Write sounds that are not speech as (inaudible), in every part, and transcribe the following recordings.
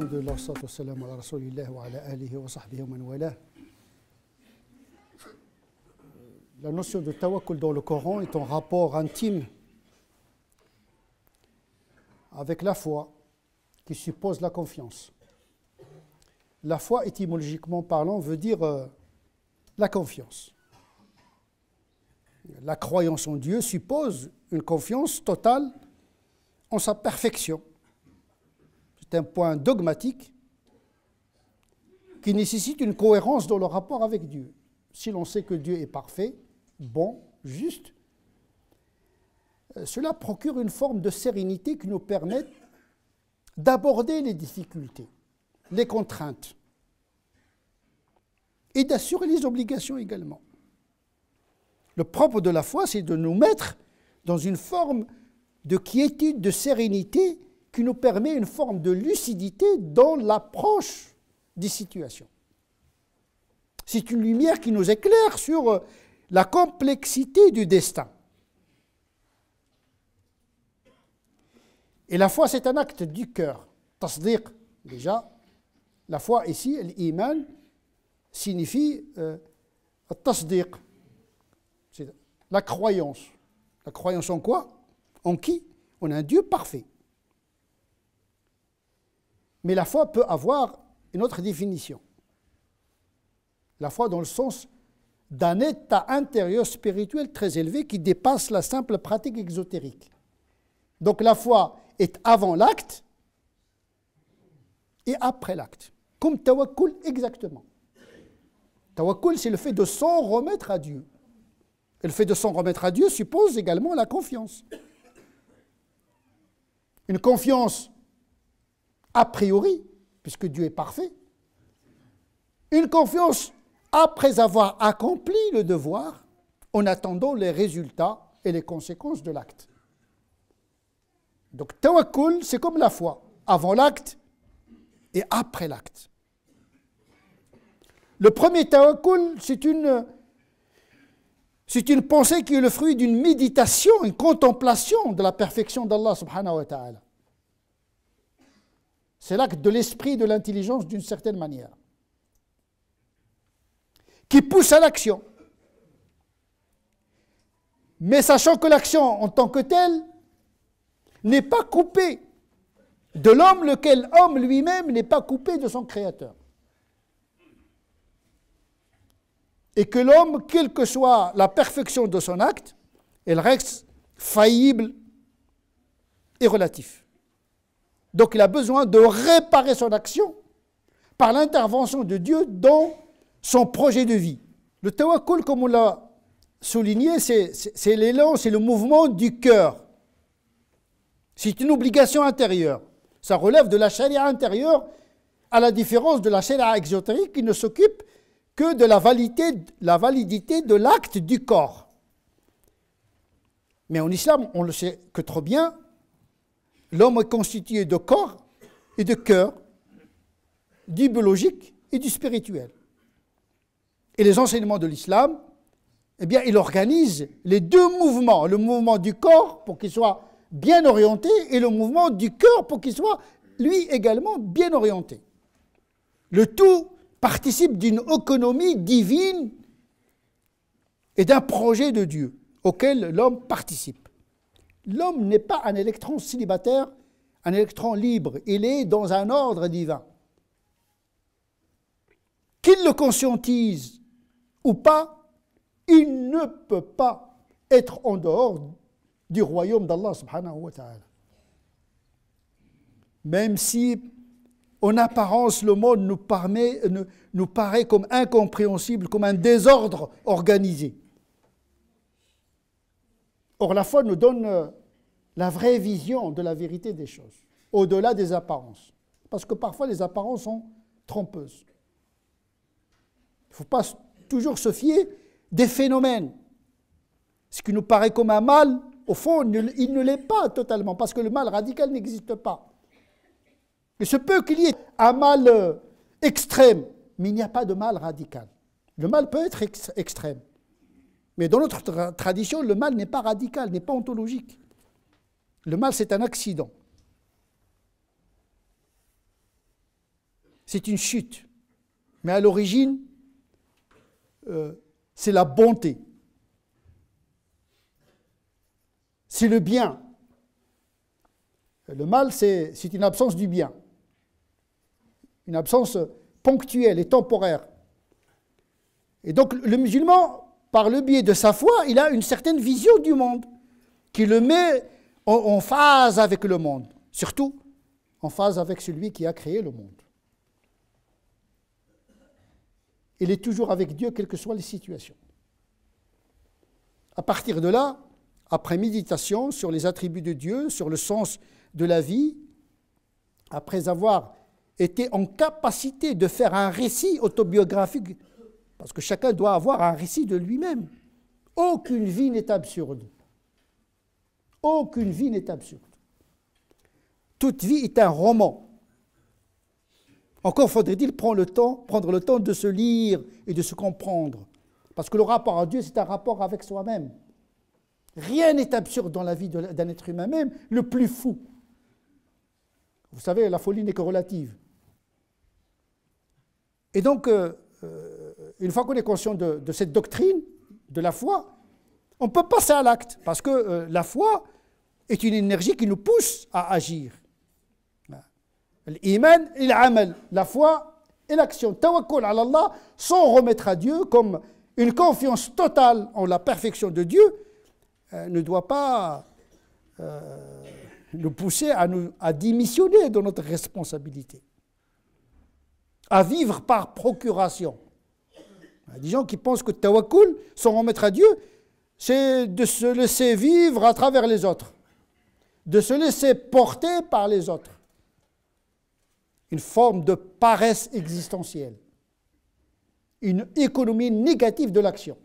La notion de tawakkul dans le Coran est en rapport intime avec la foi qui suppose la confiance. La foi, étymologiquement parlant, veut dire euh, la confiance. La croyance en Dieu suppose une confiance totale en sa perfection c'est un point dogmatique qui nécessite une cohérence dans le rapport avec Dieu. Si l'on sait que Dieu est parfait, bon, juste, euh, cela procure une forme de sérénité qui nous permet d'aborder les difficultés, les contraintes et d'assurer les obligations également. Le propre de la foi, c'est de nous mettre dans une forme de quiétude, de sérénité qui nous permet une forme de lucidité dans l'approche des situations. C'est une lumière qui nous éclaire sur euh, la complexité du destin. Et la foi, c'est un acte du cœur. Tasdiq, déjà, la foi ici, l'iman, signifie euh, tasdiq, c'est la croyance. La croyance en quoi En qui En un Dieu parfait. Mais la foi peut avoir une autre définition. La foi dans le sens d'un état intérieur spirituel très élevé qui dépasse la simple pratique exotérique. Donc la foi est avant l'acte et après l'acte. Comme tawakkul exactement. Tawakkul, c'est le fait de s'en remettre à Dieu. Et le fait de s'en remettre à Dieu suppose également la confiance. Une confiance a priori, puisque Dieu est parfait. Une confiance après avoir accompli le devoir en attendant les résultats et les conséquences de l'acte. Donc tawakkul, c'est comme la foi, avant l'acte et après l'acte. Le premier tawakkul, c'est une, c'est une pensée qui est le fruit d'une méditation, une contemplation de la perfection d'Allah subhanahu wa ta'ala. C'est l'acte de l'esprit de l'intelligence d'une certaine manière, qui pousse à l'action. Mais sachant que l'action en tant que telle n'est pas coupée de l'homme, lequel homme lui-même n'est pas coupé de son Créateur. Et que l'homme, quelle que soit la perfection de son acte, elle reste faillible et relatif. Donc il a besoin de réparer son action par l'intervention de Dieu dans son projet de vie. Le tawakkul, comme on l'a souligné, c'est l'élan, c'est le mouvement du cœur. C'est une obligation intérieure. Ça relève de la charia intérieure, à la différence de la charia exotérique qui ne s'occupe que de la validité, la validité de l'acte du corps. Mais en islam, on le sait que trop bien, L'homme est constitué de corps et de cœur, du biologique et du spirituel. Et les enseignements de l'islam, eh bien, il organise les deux mouvements, le mouvement du corps pour qu'il soit bien orienté et le mouvement du cœur pour qu'il soit lui également bien orienté. Le tout participe d'une économie divine et d'un projet de Dieu auquel l'homme participe. L'homme n'est pas un électron célibataire, un électron libre. Il est dans un ordre divin. Qu'il le conscientise ou pas, il ne peut pas être en dehors du royaume d'Allah subhanahu wa ta'ala. Même si, en apparence, le monde nous, paraît comme incompréhensible, comme un désordre organisé. Or, la foi nous donne euh, la vraie vision de la vérité des choses, au-delà des apparences. Parce que parfois les apparences sont trompeuses. Il ne faut pas toujours se fier des phénomènes. Ce qui nous paraît comme un mal, au fond, il ne l'est pas totalement, parce que le mal radical n'existe pas. Il se peut qu'il y ait un mal euh, extrême, mais il n'y a pas de mal radical. Le mal peut être extrême. Mais dans notre tradition, le mal n'est pas radical, n'est pas ontologique. Le mal, c'est un accident. C'est une chute. Mais à l'origine, euh, c'est la bonté. C'est le bien. Le mal, c'est une absence du bien. Une absence ponctuelle et temporaire. Et donc le musulman, par le biais de sa foi, il a une certaine vision du monde qui le met en phase avec le monde, surtout en phase avec celui qui a créé le monde. Il est toujours avec Dieu, quelles que soient les situations. À partir de là, après méditation sur les attributs de Dieu, sur le sens de la vie, après avoir été en capacité de faire un récit autobiographique, parce que chacun doit avoir un récit de lui-même, aucune vie n'est absurde. Aucune vie n'est absurde. Toute vie est un roman. Encore faudrait-il prendre le temps, prendre le temps de se lire et de se comprendre. Parce que le rapport à Dieu, c'est un rapport avec soi-même. Rien n'est absurde dans la vie d'un être humain, même le plus fou. Vous savez, la folie n'est que relative. Et donc, euh, euh, une fois qu'on est conscient de cette doctrine, de la foi, on peut passer à l'acte, parce que euh, la foi est une énergie qui nous pousse à agir. L'iman il amène la foi et l'action. Tawakkul à Allah, sans remettre à Dieu, comme une confiance totale en la perfection de Dieu, euh, ne doit pas euh, nous pousser à, nous, à démissionner de notre responsabilité, à vivre par procuration. Il des gens qui pensent que tawakkul, sans remettre à Dieu, c'est de se laisser vivre à travers les autres, de se laisser porter par les autres. Une forme de paresse existentielle, une économie négative de l'action.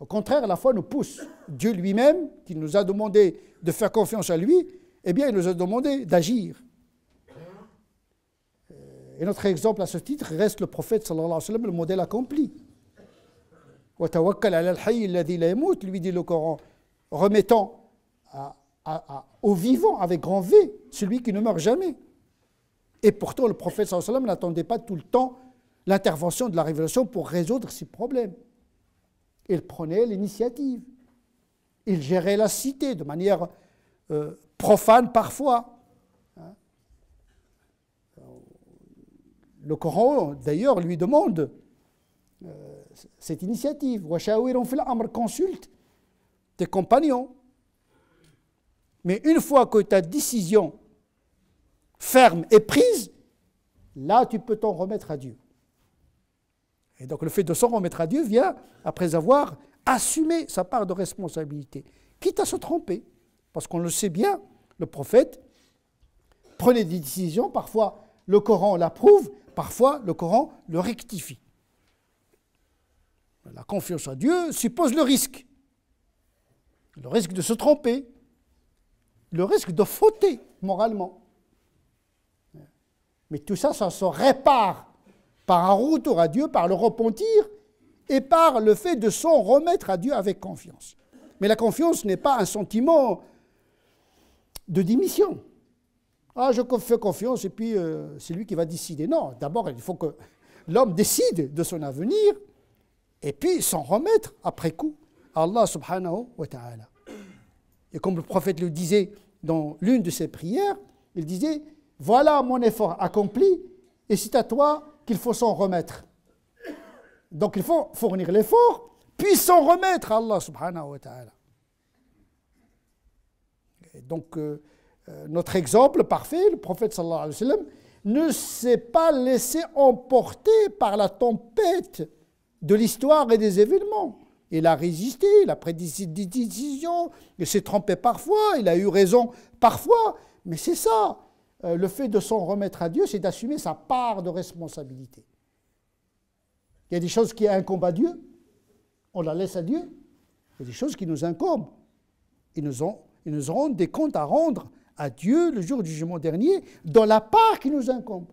Au contraire, la foi nous pousse. Dieu lui-même, qui nous a demandé de faire confiance à lui, eh bien, il nous a demandé d'agir. Euh, et notre exemple à ce titre reste le prophète, sallallahu alayhi wa sallam, le modèle accompli la lui dit le Coran, remettant au vivant, avec grand V, celui qui ne meurt jamais. Et pourtant, le prophète sallallahu n'attendait pas tout le temps l'intervention de la révélation pour résoudre ses problèmes. Il prenait l'initiative. Il gérait la cité de manière euh, profane parfois. Hein. le Coran, d'ailleurs, lui demande cette initiative. Consulte tes compagnons. Mais une fois que ta décision ferme est prise, là tu peux t'en remettre à Dieu. Et donc le fait de s'en remettre à Dieu vient après avoir assumé sa part de responsabilité, quitte à se tromper. Parce qu'on le sait bien, le prophète prenait des décisions, parfois le Coran l'approuve, parfois le Coran le rectifie. La confiance à Dieu suppose le risque. Le risque de se tromper. Le risque de fauter moralement. Mais tout ça, ça se répare par un retour à Dieu, par le repentir et par le fait de s'en remettre à Dieu avec confiance. Mais la confiance n'est pas un sentiment de démission. Ah, je fais confiance et puis euh, c'est lui qui va décider. Non, d'abord, il faut que l'homme décide de son avenir et puis s'en remettre après coup à Allah subhanahu wa ta'ala. Et comme le prophète le disait dans l'une de ses prières, il disait Voilà mon effort accompli, et c'est à toi qu'il faut s'en remettre. Donc il faut fournir l'effort, puis s'en remettre à Allah subhanahu wa ta'ala. Donc euh, euh, notre exemple parfait, le prophète alayhi wa sallam, ne s'est pas laissé emporter par la tempête de l'histoire et des événements. Il a résisté, il a pris des décisions, il s'est trompé parfois, il a eu raison parfois, mais c'est ça. Euh, le fait de s'en remettre à Dieu, c'est d'assumer sa part de responsabilité. Il y a des choses qui incombent à Dieu, on la laisse à Dieu. Il y a des choses qui nous incombent. Ils nous, ont, ils nous auront des comptes à rendre à Dieu le jour du jugement dernier dans la part qui nous incombe.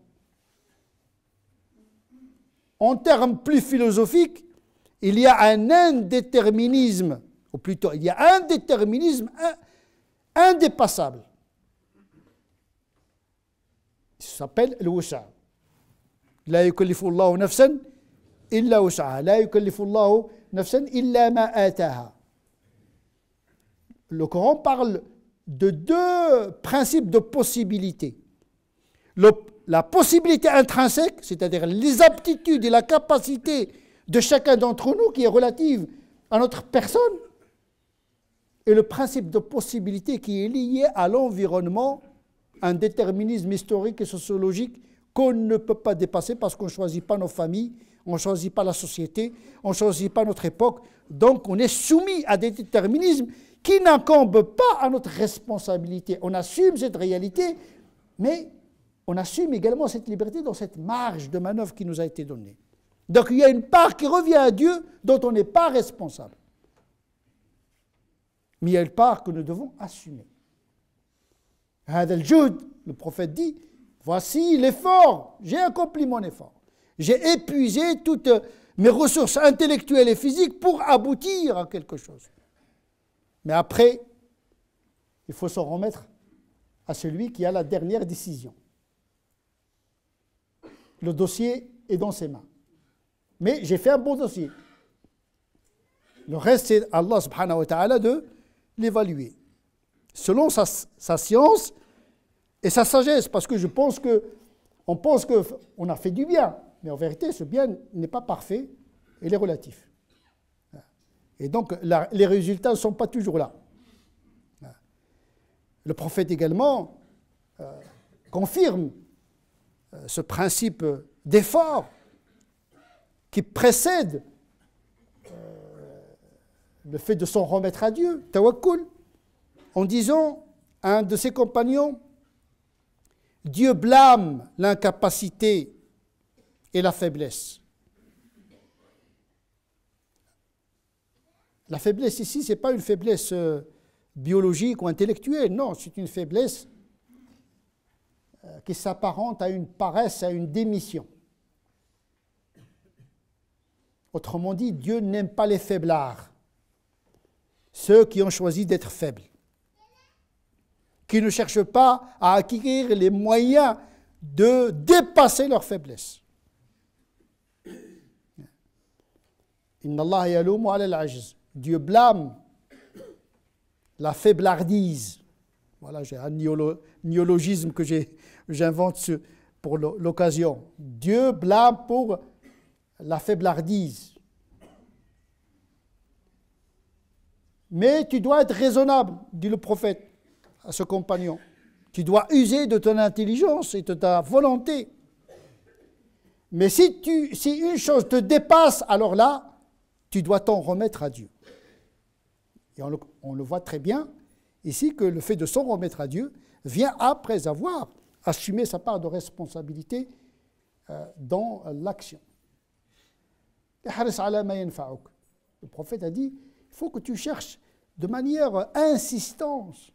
En termes plus philosophiques, il y a un indéterminisme, ou plutôt il y a un déterminisme indépassable. Il s'appelle le wus'a. La yukallifu Allahu nafsan illa wus'a. La yukallifu Allahu nafsan illa ma ataha. Le Coran parle de deux principes de possibilité. Le, la possibilité intrinsèque, c'est-à-dire les aptitudes et la capacité de chacun d'entre nous qui est relative à notre personne, et le principe de possibilité qui est lié à l'environnement, un déterminisme historique et sociologique qu'on ne peut pas dépasser parce qu'on ne choisit pas nos familles, on ne choisit pas la société, on ne choisit pas notre époque. Donc on est soumis à des déterminismes qui n'incombent pas à notre responsabilité. On assume cette réalité, mais on assume également cette liberté dans cette marge de manœuvre qui nous a été donnée. Donc il y a une part qui revient à Dieu dont on n'est pas responsable. Mais il y a une part que nous devons assumer. Hein, le prophète dit, voici l'effort, j'ai accompli mon effort. J'ai épuisé toutes mes ressources intellectuelles et physiques pour aboutir à quelque chose. Mais après, il faut s'en remettre à celui qui a la dernière décision. Le dossier est dans ses mains. Mais j'ai fait un bon dossier. Le reste, c'est Allah subhanahu wa ta'ala de l'évaluer. Selon sa, science et sa sagesse. Parce que je pense que on pense qu'on a fait du bien. Mais en vérité, ce bien n'est pas parfait. Il est relatif. Et donc, les résultats ne sont pas toujours là. Le prophète également euh, confirme euh, ce principe d'effort qui précède euh, le fait de s'en remettre à Dieu, tawakkul, en disant à un de ses compagnons, Dieu blâme l'incapacité et la faiblesse. La faiblesse ici, ce n'est pas une faiblesse euh, biologique ou intellectuelle, non, c'est une faiblesse euh, qui s'apparente à une paresse, à une démission. Autrement dit, Dieu n'aime pas les faiblards, ceux qui ont choisi d'être faibles, qui ne cherchent pas à acquérir les moyens de dépasser leur faiblesse. Dieu blâme la faiblardise voilà, j'ai un néologisme que j'invente pour l'occasion. Dieu blâme pour la faiblardise. Mais tu dois être raisonnable, dit le prophète à ce compagnon. Tu dois user de ton intelligence et de ta volonté. Mais si, une chose te dépasse, alors là, tu dois t'en remettre à Dieu. Et on le voit très bien ici que le fait de s'en remettre à Dieu vient après avoir assumé sa part de responsabilité euh, dans l'action. Le prophète a dit, il faut que tu cherches de manière insistante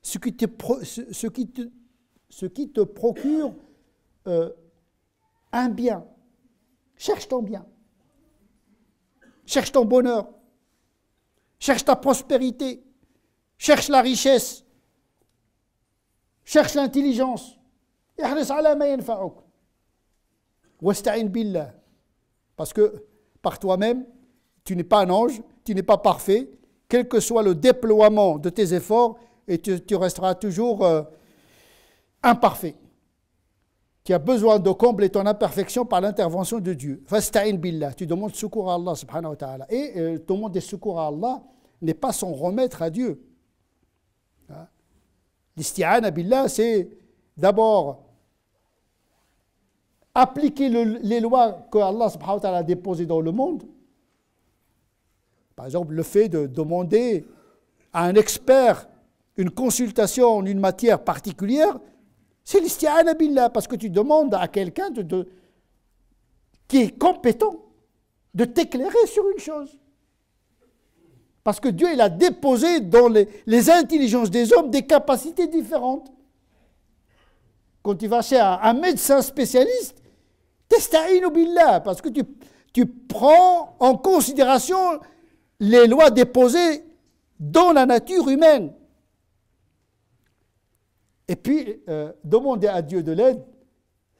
ce qui te, procure euh, un bien. Cherche ton bien. Cherche ton bonheur. Cherche ta prospérité. Cherche la richesse. Cherche l'intelligence. Parce que par toi-même, tu n'es pas un ange, tu n'es pas parfait. Quel que soit le déploiement de tes efforts, et tu, resteras toujours euh, imparfait. Tu a besoin de combler ton imperfection par l'intervention de Dieu. tu demandes secours à Allah subhanahu wa ta'ala. Et euh, demander secours à Allah n'est pas son remettre à Dieu. Hein? billah, c'est d'abord appliquer les lois que Allah subhanahu wa ta'ala a déposées dans le monde. Par exemple, le fait de demander à un expert une consultation en une matière particulière, c'est l'istia billah, parce que tu demandes à quelqu'un de, qui est compétent de t'éclairer sur une chose. Parce que Dieu, il a déposé dans les, intelligences des hommes des capacités différentes. Quand tu vas chez un, médecin spécialiste, testa billah, parce que tu prends en considération les lois déposées dans la nature humaine. Et puis, euh, demander à Dieu de l'aide,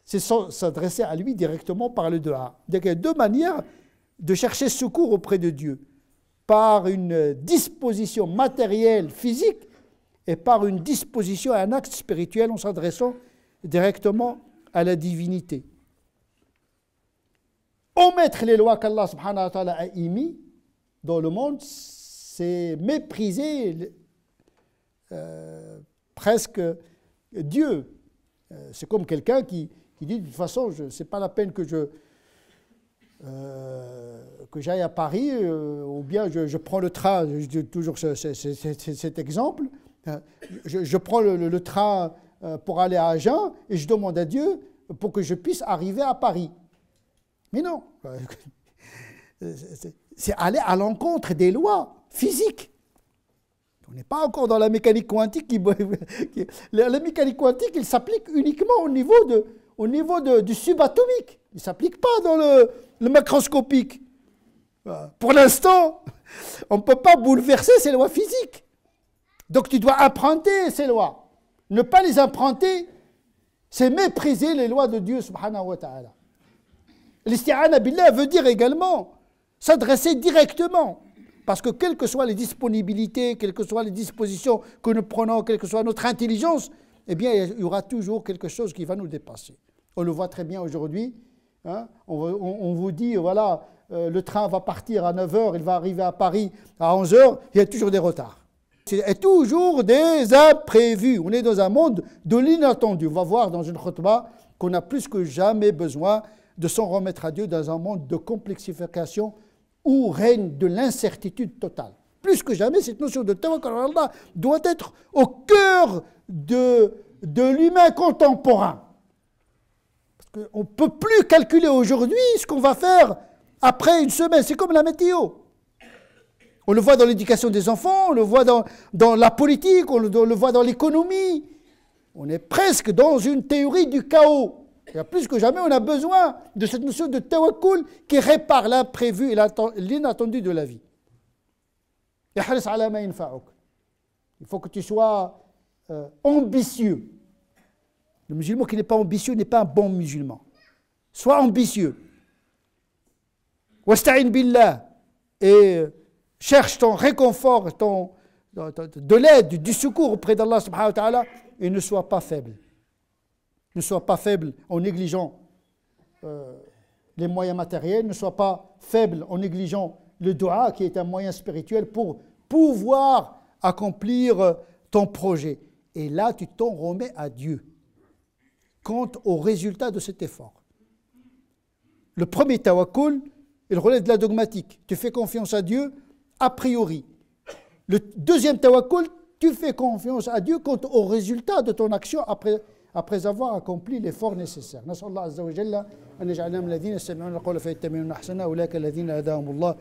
c'est s'adresser à lui directement par le Donc Il y a deux manières de chercher secours auprès de Dieu. Par une disposition matérielle, physique, et par une disposition, à un acte spirituel en s'adressant directement à la divinité. Omettre les lois qu'Allah subhanahu wa ta'ala a émises dans le monde, c'est mépriser euh, presque Dieu. Euh, c'est comme quelqu'un qui, dit, de toute façon, ce n'est pas la peine que je... Euh, que j'aille à Paris, euh, ou bien je, prends le train, je dis toujours cet exemple, hein. je, prends le, train pour aller à Agen et je demande à Dieu pour que je puisse arriver à Paris. Mais non, (laughs) c'est aller à l'encontre des lois physiques. On n'est pas encore dans la mécanique quantique. Qui, la, mécanique quantique, il s'applique uniquement au niveau, de, au niveau du subatomique. Il ne s'applique pas dans le, macroscopique. Pour l'instant, on ne peut pas bouleverser ces lois physiques. Donc tu dois emprunter ces lois. Ne pas les emprunter, c'est mépriser les lois de Dieu subhanahu wa ta'ala. billah veut dire également s'adresser directement parce que quelles que soient les disponibilités, quelles que soient les dispositions que nous prenons, quelle que soit notre intelligence, eh bien, il y aura toujours quelque chose qui va nous dépasser. On le voit très bien aujourd'hui. Hein. On, vous dit, voilà, euh, le train va partir à 9h, il va arriver à Paris à 11h, il y a toujours des retards. Il y a toujours des imprévus. On est dans un monde de l'inattendu. On va voir dans une khutbah qu'on a plus que jamais besoin de s'en remettre à Dieu dans un monde de complexification où règne de l'incertitude totale. Plus que jamais, cette notion de tawakkal doit être au cœur de, de l'humain contemporain. Parce qu'on ne peut plus calculer aujourd'hui ce qu'on va faire après une semaine. C'est comme la météo. On le voit dans l'éducation des enfants, on le voit dans, dans la politique, on le voit dans l'économie. On est presque dans une théorie du chaos plus que jamais, on a besoin de cette notion de tawakkul qui répare l'imprévu et l'inattendu de la vie. Il faut que tu sois euh, ambitieux. Le musulman qui n'est pas ambitieux n'est pas un bon musulman. Sois ambitieux. billah. Et euh, cherche ton réconfort, ton, de l'aide, du secours auprès d'Allah subhanahu wa et ne sois pas faible ne sois pas faible en négligeant euh, les moyens matériels, ne sois pas faible en négligeant le doha, qui est un moyen spirituel pour pouvoir accomplir euh, ton projet. Et là, tu t'en remets à Dieu. Quant au résultat de cet effort. Le premier tawakul, il relève de la dogmatique. Tu fais confiance à Dieu a priori. Le deuxième tawakul, tu fais confiance à Dieu quant au résultat de ton action après, après avoir accompli l'effort nécessaire. نسأل الله عز وجل أن يجعلنا من الذين يستمعون القول فيتبعون أحسنه أولئك الذين هداهم الله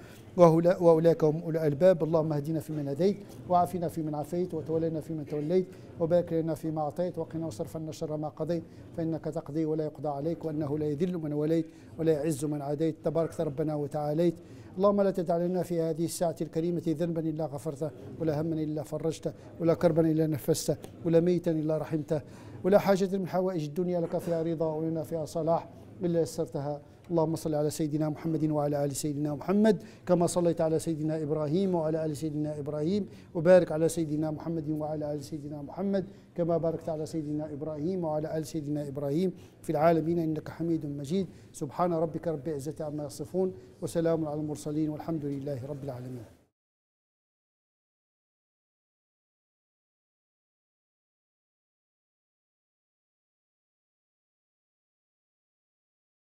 وأولئك هم أولو الألباب اللهم اهدنا فيمن هديت وعافنا فيمن عافيت وتولنا فيمن توليت وبارك لنا فيما أعطيت وقنا وصرفنا شر ما قضيت فإنك تقضي ولا يقضى عليك وأنه لا يذل من وليت ولا يعز من عاديت تبارك ربنا وتعاليت اللهم لا تدع لنا في هذه الساعة الكريمة ذنبا إلا غفرته ولا هما إلا فرجته ولا كربا إلا نفسته ولا ميتا إلا رحمته ولا حاجة من حوائج الدنيا لك فيها رضا ولنا فيها صلاح إلا يسرتها اللهم صل على سيدنا محمد وعلى ال سيدنا محمد كما صليت على سيدنا ابراهيم وعلى ال سيدنا ابراهيم وبارك على سيدنا محمد وعلى ال سيدنا محمد كما باركت على سيدنا ابراهيم وعلى ال سيدنا ابراهيم في العالمين انك حميد مجيد سبحان ربك رب العزه عما يصفون وسلام على المرسلين والحمد لله رب العالمين